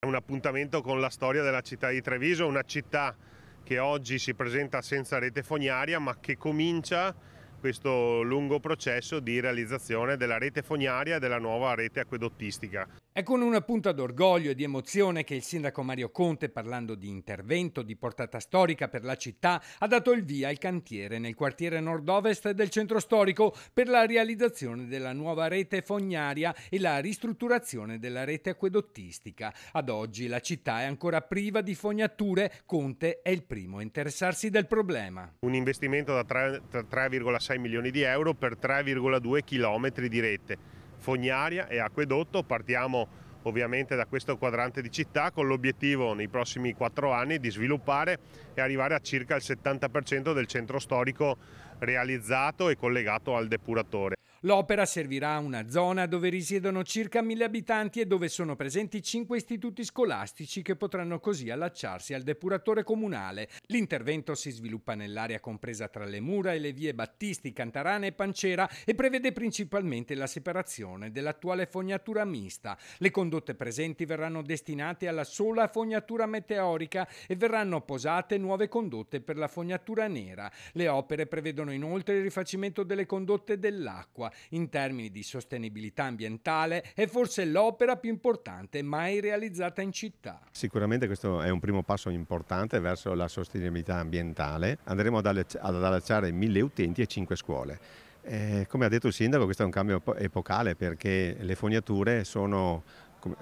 È un appuntamento con la storia della città di Treviso, una città che oggi si presenta senza rete fognaria ma che comincia questo lungo processo di realizzazione della rete fognaria e della nuova rete acquedottistica. È con una punta d'orgoglio e di emozione che il sindaco Mario Conte, parlando di intervento di portata storica per la città, ha dato il via al cantiere nel quartiere nord-ovest del centro storico per la realizzazione della nuova rete fognaria e la ristrutturazione della rete acquedottistica. Ad oggi la città è ancora priva di fognature, Conte è il primo a interessarsi del problema. Un investimento da 3,6 milioni di euro per 3,2 chilometri di rete fognaria e acquedotto. Partiamo ovviamente da questo quadrante di città con l'obiettivo nei prossimi quattro anni di sviluppare e arrivare a circa il 70% del centro storico realizzato e collegato al depuratore. L'opera servirà a una zona dove risiedono circa 1000 abitanti e dove sono presenti 5 istituti scolastici che potranno così allacciarsi al depuratore comunale. L'intervento si sviluppa nell'area compresa tra le mura e le vie Battisti, Cantarana e Pancera e prevede principalmente la separazione dell'attuale fognatura mista. Le condotte presenti verranno destinate alla sola fognatura meteorica e verranno posate nuove condotte per la fognatura nera. Le opere prevedono inoltre il rifacimento delle condotte dell'acqua Genova in termini di sostenibilità ambientale è forse l'opera più importante mai realizzata in città. Sicuramente questo è un primo passo importante verso la sostenibilità ambientale. Andremo ad allacciare mille utenti e cinque scuole. Eh, come ha detto il sindaco, questo è un cambio epocale perché le fognature sono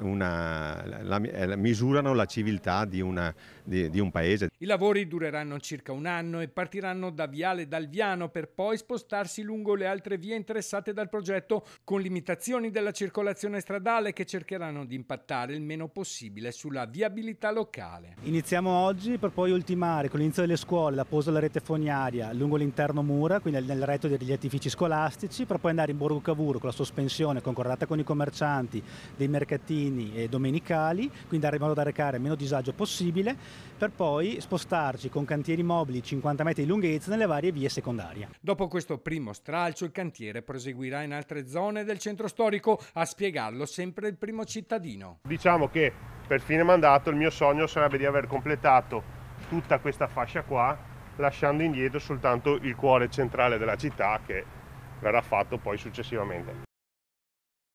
una, la, eh, la, misurano la civiltà di, una, di, di, un paese. I lavori dureranno circa un anno e partiranno da Viale Dalviano per poi spostarsi lungo le altre vie interessate dal progetto con limitazioni della circolazione stradale che cercheranno di impattare il meno possibile sulla viabilità locale. Iniziamo oggi per poi ultimare con l'inizio delle scuole la posa della rete fognaria lungo l'interno mura, quindi nel, retto degli edifici scolastici, per poi andare in Borgo Cavour con la sospensione concordata con i commercianti dei mercatini mattini e domenicali, quindi in modo da recare meno disagio possibile, per poi spostarci con cantieri mobili 50 metri di lunghezza nelle varie vie secondarie. Dopo questo primo stralcio il cantiere proseguirà in altre zone del centro storico, a spiegarlo sempre il primo cittadino. Diciamo che per fine mandato il mio sogno sarebbe di aver completato tutta questa fascia qua lasciando indietro soltanto il cuore centrale della città che verrà fatto poi successivamente.